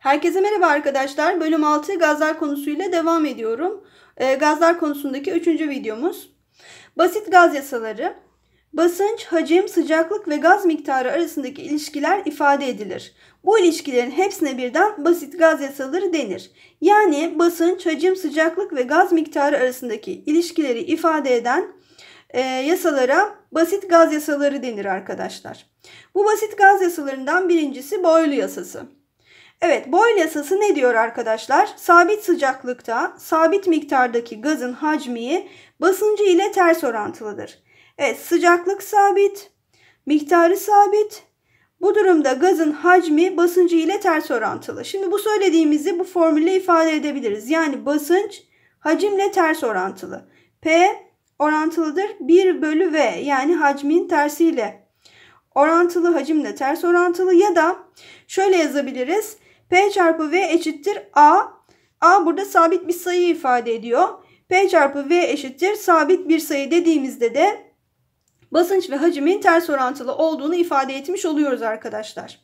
Herkese merhaba arkadaşlar. Bölüm 6 gazlar konusuyla devam ediyorum. E, gazlar konusundaki 3. videomuz. Basit gaz yasaları. Basınç, hacim, sıcaklık ve gaz miktarı arasındaki ilişkiler ifade edilir. Bu ilişkilerin hepsine birden basit gaz yasaları denir. Yani basınç, hacim, sıcaklık ve gaz miktarı arasındaki ilişkileri ifade eden e, yasalara basit gaz yasaları denir arkadaşlar. Bu basit gaz yasalarından birincisi Boyle yasası. Evet boyle yasası ne diyor arkadaşlar? Sabit sıcaklıkta sabit miktardaki gazın hacmi basıncı ile ters orantılıdır. Evet sıcaklık sabit, miktarı sabit. Bu durumda gazın hacmi basıncı ile ters orantılı. Şimdi bu söylediğimizi bu formülle ifade edebiliriz. Yani basınç hacimle ters orantılı. P orantılıdır 1 bölü V yani hacmin tersiyle orantılı hacimle ters orantılı ya da şöyle yazabiliriz. P çarpı V eşittir A. A burada sabit bir sayı ifade ediyor. P çarpı V eşittir sabit bir sayı dediğimizde de basınç ve hacmin ters orantılı olduğunu ifade etmiş oluyoruz arkadaşlar.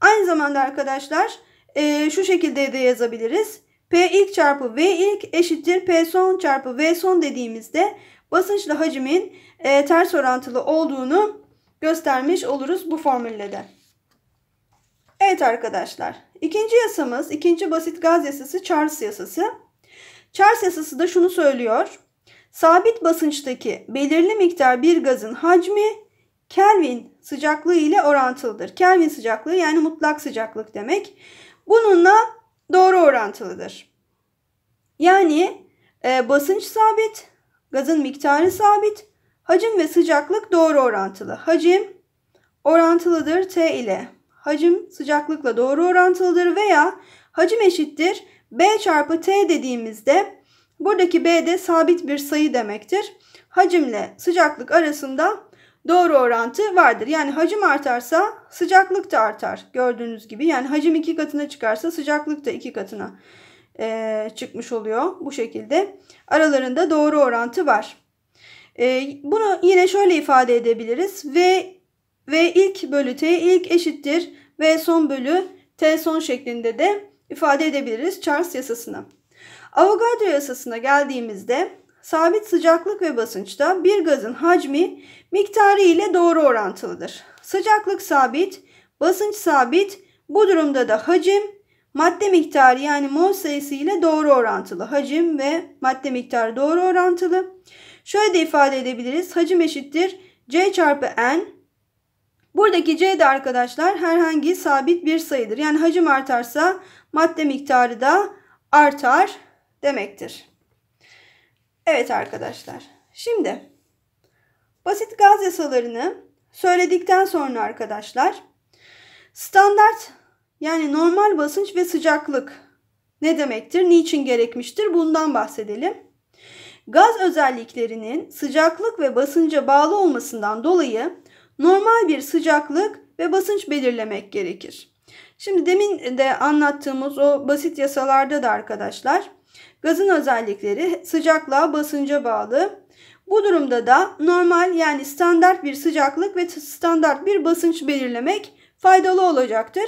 Aynı zamanda arkadaşlar e, şu şekilde de yazabiliriz. P ilk çarpı V ilk eşittir P son çarpı V son dediğimizde basınçla hacimin e, ters orantılı olduğunu göstermiş oluruz bu formülle de. Evet arkadaşlar ikinci yasamız ikinci basit gaz yasası Charles yasası. Charles yasası da şunu söylüyor. Sabit basınçtaki belirli miktar bir gazın hacmi Kelvin sıcaklığı ile orantılıdır. Kelvin sıcaklığı yani mutlak sıcaklık demek. Bununla doğru orantılıdır. Yani e, basınç sabit, gazın miktarı sabit, hacim ve sıcaklık doğru orantılı. Hacim orantılıdır T ile hacim sıcaklıkla doğru orantılıdır veya hacim eşittir B çarpı T dediğimizde buradaki B de sabit bir sayı demektir. Hacimle sıcaklık arasında doğru orantı vardır. Yani hacim artarsa sıcaklık da artar gördüğünüz gibi. Yani hacim iki katına çıkarsa sıcaklık da iki katına e, çıkmış oluyor bu şekilde. Aralarında doğru orantı var. E, bunu yine şöyle ifade edebiliriz. V ve ilk bölü t ilk eşittir ve son bölü t son şeklinde de ifade edebiliriz Charles yasasına. Avogadro yasasına geldiğimizde sabit sıcaklık ve basınçta bir gazın hacmi miktarı ile doğru orantılıdır. Sıcaklık sabit, basınç sabit, bu durumda da hacim madde miktarı yani mol sayısı ile doğru orantılı. Hacim ve madde miktarı doğru orantılı. Şöyle de ifade edebiliriz. Hacim eşittir C çarpı N Buradaki C de arkadaşlar herhangi sabit bir sayıdır. Yani hacim artarsa madde miktarı da artar demektir. Evet arkadaşlar. Şimdi basit gaz yasalarını söyledikten sonra arkadaşlar standart yani normal basınç ve sıcaklık ne demektir? Niçin gerekmiştir? Bundan bahsedelim. Gaz özelliklerinin sıcaklık ve basınca bağlı olmasından dolayı normal bir sıcaklık ve basınç belirlemek gerekir. Şimdi demin de anlattığımız o basit yasalarda da arkadaşlar gazın özellikleri sıcaklığa basınca bağlı. Bu durumda da normal yani standart bir sıcaklık ve standart bir basınç belirlemek faydalı olacaktır.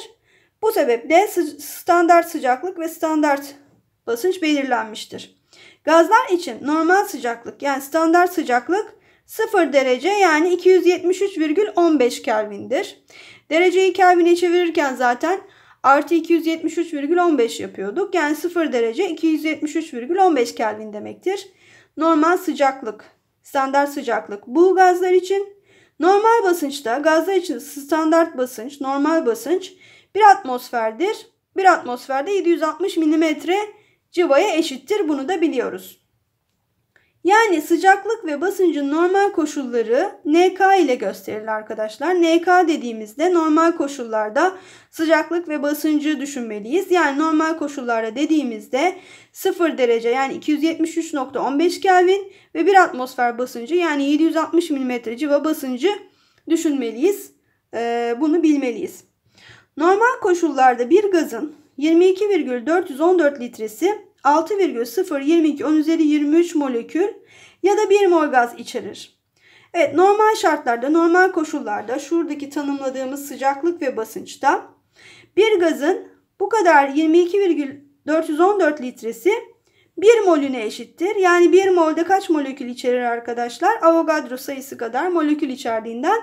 Bu sebeple standart sıcaklık ve standart basınç belirlenmiştir. Gazlar için normal sıcaklık yani standart sıcaklık 0 derece yani 273,15 Kelvin'dir. Dereceyi Kelvin'e çevirirken zaten artı 273,15 yapıyorduk. Yani 0 derece 273,15 Kelvin demektir. Normal sıcaklık, standart sıcaklık bu gazlar için. Normal basınçta gazlar için standart basınç, normal basınç 1 atmosferdir. 1 atmosferde 760 milimetre civaya eşittir. Bunu da biliyoruz. Yani sıcaklık ve basıncın normal koşulları NK ile gösterilir arkadaşlar. NK dediğimizde normal koşullarda sıcaklık ve basıncı düşünmeliyiz. Yani normal koşullarda dediğimizde 0 derece yani 273.15 Kelvin ve 1 atmosfer basıncı yani 760 mm civa basıncı düşünmeliyiz. Ee, bunu bilmeliyiz. Normal koşullarda bir gazın 22,414 litresi 6,022 10 üzeri 23 molekül ya da 1 mol gaz içerir. Evet normal şartlarda normal koşullarda şuradaki tanımladığımız sıcaklık ve basınçta bir gazın bu kadar 22,414 litresi 1 molüne eşittir. Yani 1 molde kaç molekül içerir arkadaşlar? Avogadro sayısı kadar molekül içerdiğinden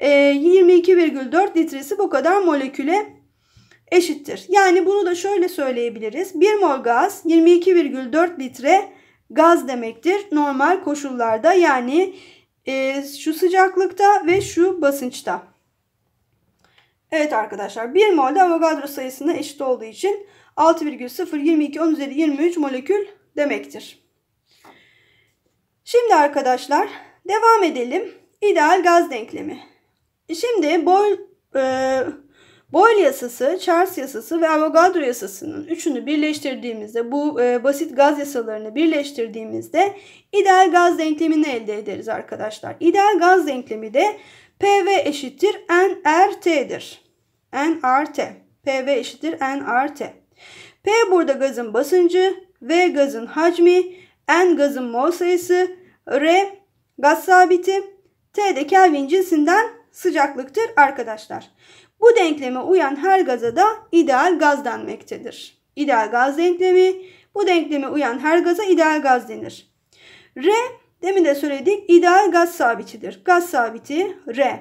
22,4 e, litresi bu kadar moleküle eşittir. Yani bunu da şöyle söyleyebiliriz. 1 mol gaz 22,4 litre gaz demektir. Normal koşullarda yani e, şu sıcaklıkta ve şu basınçta. Evet arkadaşlar 1 mol de Avogadro sayısına eşit olduğu için 6,022 10 üzeri 23 molekül demektir. Şimdi arkadaşlar devam edelim. İdeal gaz denklemi. Şimdi Boyle e, Boyle yasası, Charles yasası ve Avogadro yasasının üçünü birleştirdiğimizde bu e, basit gaz yasalarını birleştirdiğimizde ideal gaz denklemini elde ederiz arkadaşlar. İdeal gaz denklemi de PV eşittir nRT'dir. nRT. PV eşittir nRT. P burada gazın basıncı, V gazın hacmi, N gazın mol sayısı, R gaz sabiti, T de Kelvin cinsinden sıcaklıktır arkadaşlar. Bu denkleme uyan her gaza da ideal gaz denmektedir. İdeal gaz denklemi bu denkleme uyan her gaza ideal gaz denir. R demin de söyledik ideal gaz sabitidir. Gaz sabiti R.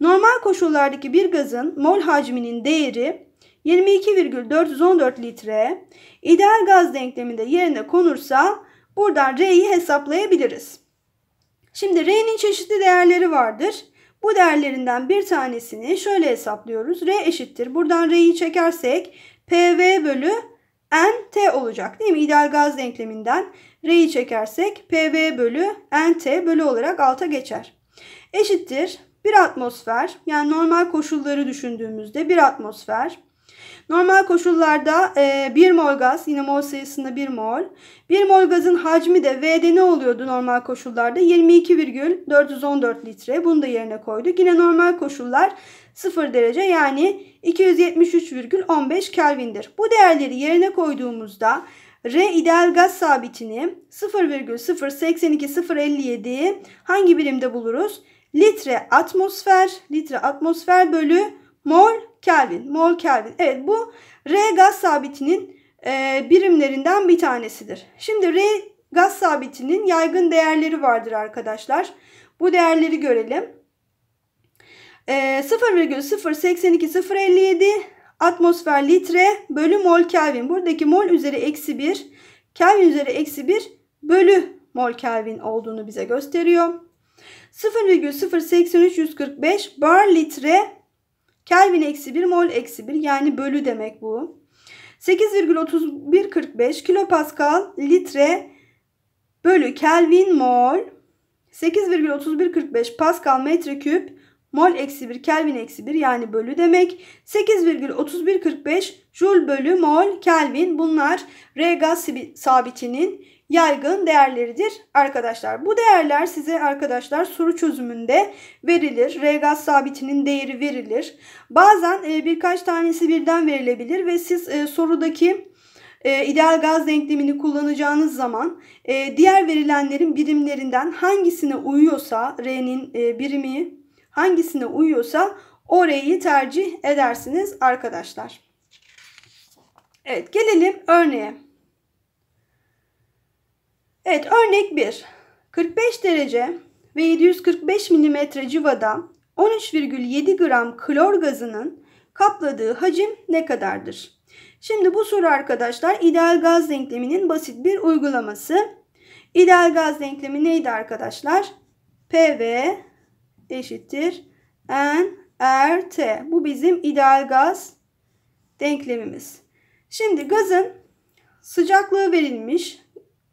Normal koşullardaki bir gazın mol hacminin değeri 22,414 litre. İdeal gaz denkleminde yerine konursa buradan R'yi hesaplayabiliriz. Şimdi R'nin çeşitli değerleri vardır. Bu değerlerinden bir tanesini şöyle hesaplıyoruz. R eşittir. Buradan R'yi çekersek PV bölü NT olacak değil mi? İdeal gaz denkleminden R'yi çekersek PV bölü NT bölü olarak alta geçer. Eşittir. Bir atmosfer yani normal koşulları düşündüğümüzde bir atmosfer Normal koşullarda e, 1 mol gaz yine mol sayısında 1 mol. 1 mol gazın hacmi de V'de ne oluyordu normal koşullarda? 22,414 litre. Bunu da yerine koyduk. Yine normal koşullar 0 derece yani 273,15 Kelvin'dir. Bu değerleri yerine koyduğumuzda R ideal gaz sabitini 0,082057 hangi birimde buluruz? Litre atmosfer, litre atmosfer bölü mol Kelvin, mol Kelvin. Evet bu R gaz sabitinin e, birimlerinden bir tanesidir. Şimdi R gaz sabitinin yaygın değerleri vardır arkadaşlar. Bu değerleri görelim. E, 0,082057 atmosfer litre bölü mol Kelvin. Buradaki mol üzeri eksi 1, Kelvin üzeri eksi 1 bölü mol Kelvin olduğunu bize gösteriyor. 0,083145 bar litre Kelvin eksi 1 mol eksi 1 yani bölü demek bu. 8,3145 kilopascal litre bölü Kelvin mol 8,3145 Pascal metreküp mol eksi 1 Kelvin eksi 1 yani bölü demek. 8,3145 Joule bölü mol Kelvin bunlar R gaz sabitinin yaygın değerleridir arkadaşlar. Bu değerler size arkadaşlar soru çözümünde verilir. regas sabitinin değeri verilir. Bazen e, birkaç tanesi birden verilebilir ve siz e, sorudaki e, ideal gaz denklemini kullanacağınız zaman diğer verilenlerin birimlerinden hangisine uyuyorsa R'nin birimi hangisine uyuyorsa orayı tercih edersiniz arkadaşlar. Evet gelelim örneğe. Evet örnek 1. 45 derece ve 745 mm civada 13,7 gram klor gazının kapladığı hacim ne kadardır? Şimdi bu soru arkadaşlar ideal gaz denkleminin basit bir uygulaması. İdeal gaz denklemi neydi arkadaşlar? PV eşittir NRT. Bu bizim ideal gaz denklemimiz. Şimdi gazın sıcaklığı verilmiş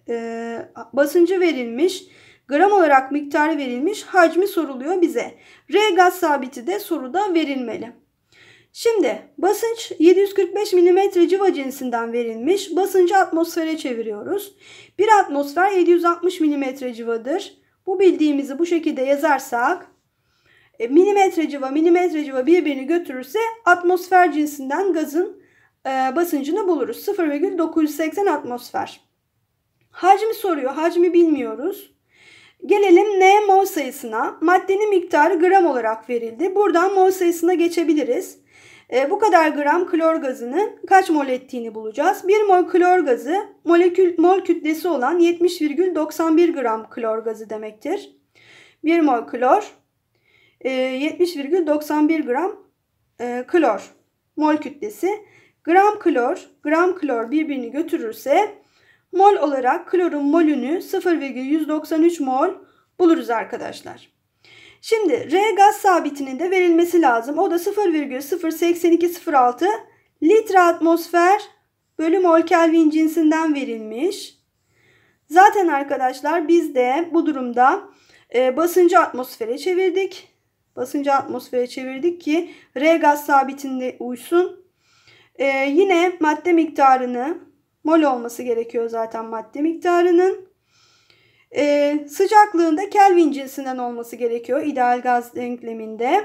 e, basıncı verilmiş, gram olarak miktarı verilmiş, hacmi soruluyor bize. R gaz sabiti de soruda verilmeli. Şimdi basınç 745 mm civa cinsinden verilmiş. Basıncı atmosfere çeviriyoruz. Bir atmosfer 760 mm civadır. Bu bildiğimizi bu şekilde yazarsak e, milimetre civa milimetre civa birbirini götürürse atmosfer cinsinden gazın e, basıncını buluruz. 0,980 atmosfer. Hacmi soruyor. Hacmi bilmiyoruz. Gelelim N mol sayısına. Maddenin miktarı gram olarak verildi. Buradan mol sayısına geçebiliriz. E, bu kadar gram klor gazının kaç mol ettiğini bulacağız. 1 mol klor gazı molekül mol kütlesi olan 70,91 gram klor gazı demektir. 1 mol klor e, 70,91 gram e, klor mol kütlesi. Gram klor, gram klor birbirini götürürse Mol olarak klorun molünü 0,193 mol buluruz arkadaşlar. Şimdi R gaz sabitinin de verilmesi lazım. O da 0,08206 litre atmosfer bölü mol kelvin cinsinden verilmiş. Zaten arkadaşlar biz de bu durumda e, basıncı atmosfere çevirdik. Basıncı atmosfere çevirdik ki R gaz sabitinde uysun. E, yine madde miktarını mol olması gerekiyor zaten madde miktarının. Ee, sıcaklığında Kelvin cinsinden olması gerekiyor ideal gaz denkleminde.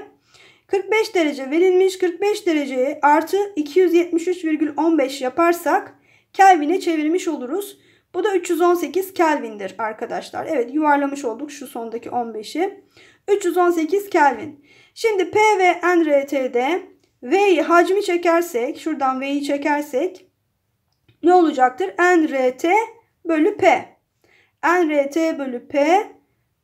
45 derece verilmiş 45 dereceyi artı 273,15 yaparsak Kelvin'e çevirmiş oluruz. Bu da 318 Kelvin'dir arkadaşlar. Evet yuvarlamış olduk şu sondaki 15'i. 318 Kelvin. Şimdi P ve NRT'de V'yi hacmi çekersek şuradan V'yi çekersek ne olacaktır? nrt bölü p. nrt bölü p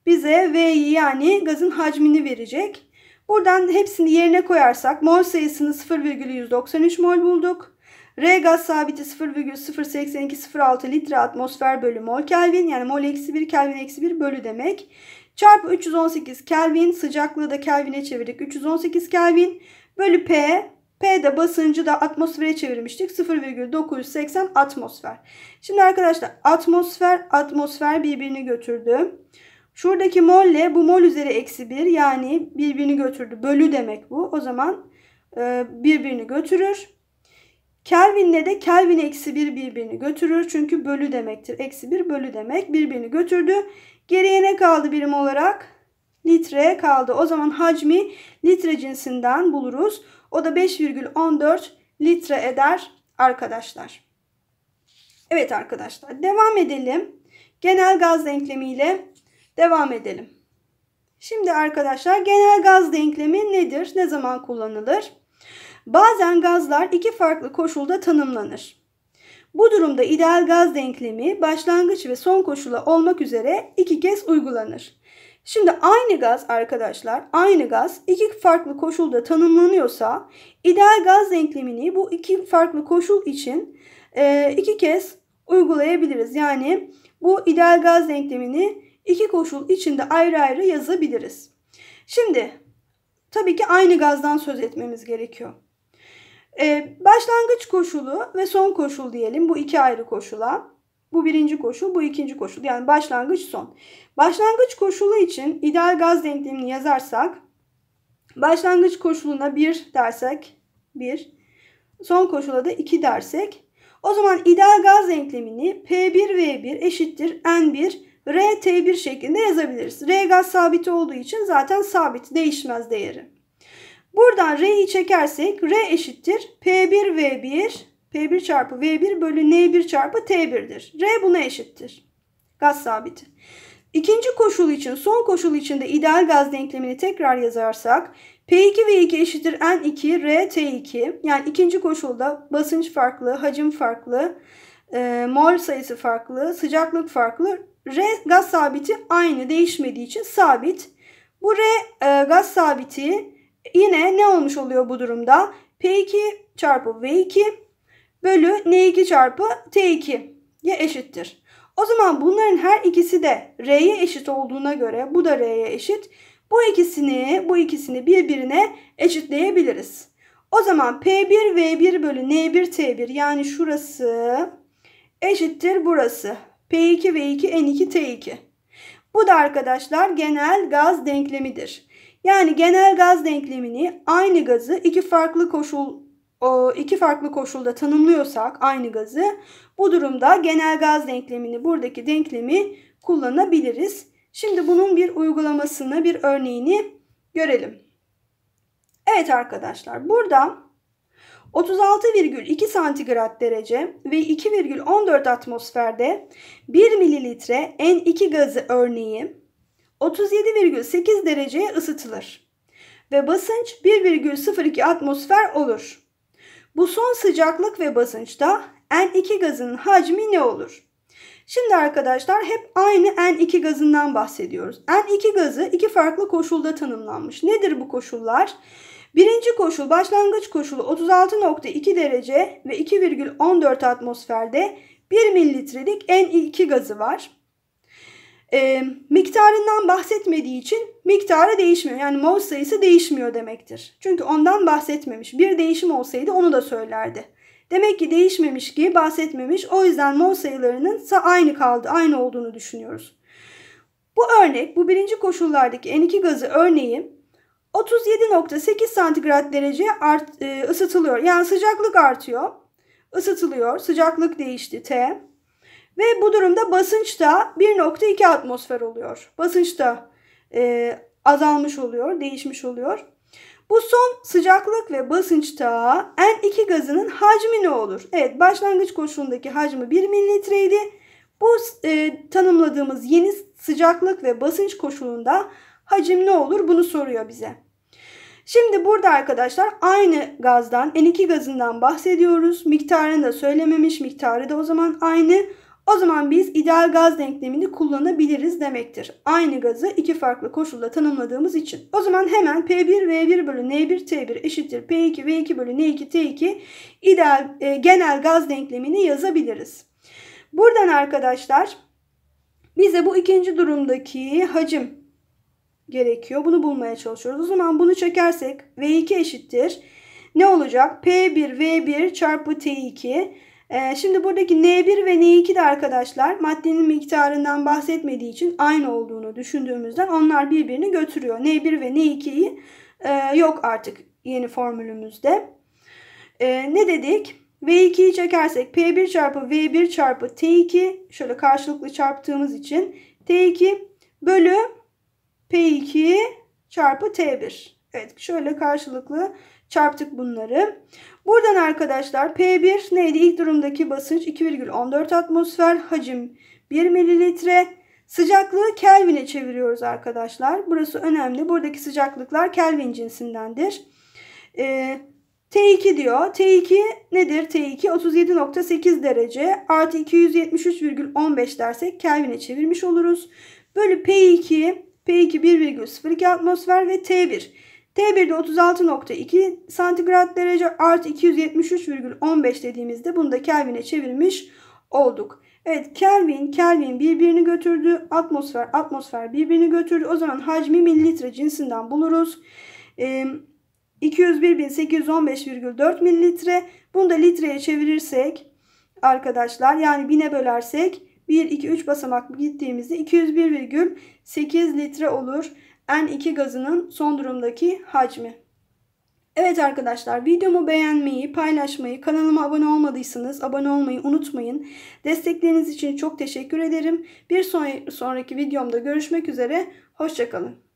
bize V'yi yani gazın hacmini verecek. Buradan hepsini yerine koyarsak mol sayısını 0,193 mol bulduk. R gaz sabiti 0,08206 litre atmosfer bölü mol kelvin yani mol eksi 1 kelvin eksi 1 bölü demek. Çarpı 318 kelvin sıcaklığı da kelvine çevirdik 318 kelvin bölü P P'de basıncı da atmosfere çevirmiştik. 0,980 atmosfer. Şimdi arkadaşlar atmosfer atmosfer birbirini götürdü. Şuradaki molle bu mol üzeri eksi 1 yani birbirini götürdü. Bölü demek bu. O zaman e, birbirini götürür. Kelvin'le de Kelvin eksi 1 birbirini götürür. Çünkü bölü demektir. Eksi 1 bölü demek. Birbirini götürdü. Geriye ne kaldı birim olarak? litre kaldı. O zaman hacmi litre cinsinden buluruz. O da 5,14 litre eder arkadaşlar. Evet arkadaşlar devam edelim. Genel gaz denklemiyle devam edelim. Şimdi arkadaşlar genel gaz denklemi nedir? Ne zaman kullanılır? Bazen gazlar iki farklı koşulda tanımlanır. Bu durumda ideal gaz denklemi başlangıç ve son koşula olmak üzere iki kez uygulanır. Şimdi aynı gaz arkadaşlar, aynı gaz iki farklı koşulda tanımlanıyorsa ideal gaz denklemini bu iki farklı koşul için e, iki kez uygulayabiliriz. Yani bu ideal gaz denklemini iki koşul içinde ayrı ayrı yazabiliriz. Şimdi tabii ki aynı gazdan söz etmemiz gerekiyor. Ee, başlangıç koşulu ve son koşul diyelim bu iki ayrı koşula. Bu birinci koşul, bu ikinci koşul. Yani başlangıç son. Başlangıç koşulu için ideal gaz denklemini yazarsak başlangıç koşuluna 1 dersek 1, son koşula da 2 dersek o zaman ideal gaz denklemini P1V1 eşittir N1 RT1 şeklinde yazabiliriz. R gaz sabiti olduğu için zaten sabit değişmez değeri. Buradan R'yi çekersek R eşittir P1V1 P1 çarpı V1 bölü N1 çarpı T1'dir. R buna eşittir. Gaz sabiti. İkinci koşul için son koşul için de ideal gaz denklemini tekrar yazarsak P2 V2 eşittir N2 R T2 yani ikinci koşulda basınç farklı, hacim farklı, e, mol sayısı farklı, sıcaklık farklı. R gaz sabiti aynı değişmediği için sabit. Bu R e, gaz sabiti yine ne olmuş oluyor bu durumda? P2 çarpı V2 bölü N2 çarpı T2 ya eşittir. O zaman bunların her ikisi de R'ye eşit olduğuna göre bu da R'ye eşit. Bu ikisini bu ikisini birbirine eşitleyebiliriz. O zaman P1 V1 bölü N1 T1 yani şurası eşittir burası. P2 V2 N2 T2. Bu da arkadaşlar genel gaz denklemidir. Yani genel gaz denklemini aynı gazı iki farklı koşul iki farklı koşulda tanımlıyorsak aynı gazı bu durumda genel gaz denklemini buradaki denklemi kullanabiliriz. Şimdi bunun bir uygulamasını bir örneğini görelim. Evet arkadaşlar burada 36,2 santigrat derece ve 2,14 atmosferde 1 mililitre N2 gazı örneği 37,8 dereceye ısıtılır ve basınç 1,02 atmosfer olur. Bu son sıcaklık ve basınçta N2 gazının hacmi ne olur? Şimdi arkadaşlar hep aynı N2 gazından bahsediyoruz. N2 gazı iki farklı koşulda tanımlanmış. Nedir bu koşullar? Birinci koşul başlangıç koşulu 36.2 derece ve 2,14 atmosferde 1 mililitrelik N2 gazı var e, miktarından bahsetmediği için miktarı değişmiyor. Yani mol sayısı değişmiyor demektir. Çünkü ondan bahsetmemiş. Bir değişim olsaydı onu da söylerdi. Demek ki değişmemiş ki bahsetmemiş. O yüzden mol sayılarının aynı kaldı, aynı olduğunu düşünüyoruz. Bu örnek, bu birinci koşullardaki N2 gazı örneği 37.8 santigrat derece art, e, ısıtılıyor. Yani sıcaklık artıyor, ısıtılıyor, sıcaklık değişti T. Ve bu durumda basınç 1.2 atmosfer oluyor. Basınç e, azalmış oluyor, değişmiş oluyor. Bu son sıcaklık ve basınçta N2 gazının hacmi ne olur? Evet başlangıç koşulundaki hacmi 1 mililitreydi. Bu e, tanımladığımız yeni sıcaklık ve basınç koşulunda hacim ne olur? Bunu soruyor bize. Şimdi burada arkadaşlar aynı gazdan N2 gazından bahsediyoruz. Miktarını da söylememiş. Miktarı da o zaman aynı. O zaman biz ideal gaz denklemini kullanabiliriz demektir. Aynı gazı iki farklı koşulda tanımladığımız için. O zaman hemen P1V1 bölü N1T1 eşittir P2V2 bölü N2T2 ideal, e, genel gaz denklemini yazabiliriz. Buradan arkadaşlar bize bu ikinci durumdaki hacim gerekiyor. Bunu bulmaya çalışıyoruz. O zaman bunu çekersek V2 eşittir. Ne olacak? P1V1 çarpı T2 ee, şimdi buradaki N1 ve N2 de arkadaşlar maddenin miktarından bahsetmediği için aynı olduğunu düşündüğümüzden onlar birbirini götürüyor. N1 ve N2'yi e, yok artık yeni formülümüzde. E, ne dedik? V2'yi çekersek P1 çarpı V1 çarpı T2 şöyle karşılıklı çarptığımız için T2 bölü P2 çarpı T1. Evet şöyle karşılıklı çarptık bunları. Buradan arkadaşlar P1 neydi? İlk durumdaki basınç 2,14 atmosfer. Hacim 1 mililitre. Sıcaklığı Kelvin'e çeviriyoruz arkadaşlar. Burası önemli. Buradaki sıcaklıklar Kelvin cinsindendir. Ee, T2 diyor. T2 nedir? T2 37.8 derece artı 273,15 dersek Kelvin'e çevirmiş oluruz. Bölü P2, P2 1,02 atmosfer ve T1 T1'de 36.2 santigrat derece artı 273,15 dediğimizde bunu da Kelvin'e çevirmiş olduk. Evet Kelvin, Kelvin birbirini götürdü. Atmosfer, atmosfer birbirini götürdü. O zaman hacmi mililitre cinsinden buluruz. E, 201.815,4 mililitre. Bunu da litreye çevirirsek arkadaşlar yani bine bölersek 1, 2, 3 basamak gittiğimizde 201,8 litre olur. N2 gazının son durumdaki hacmi. Evet arkadaşlar videomu beğenmeyi, paylaşmayı, kanalıma abone olmadıysanız abone olmayı unutmayın. Destekleriniz için çok teşekkür ederim. Bir sonraki videomda görüşmek üzere. Hoşçakalın.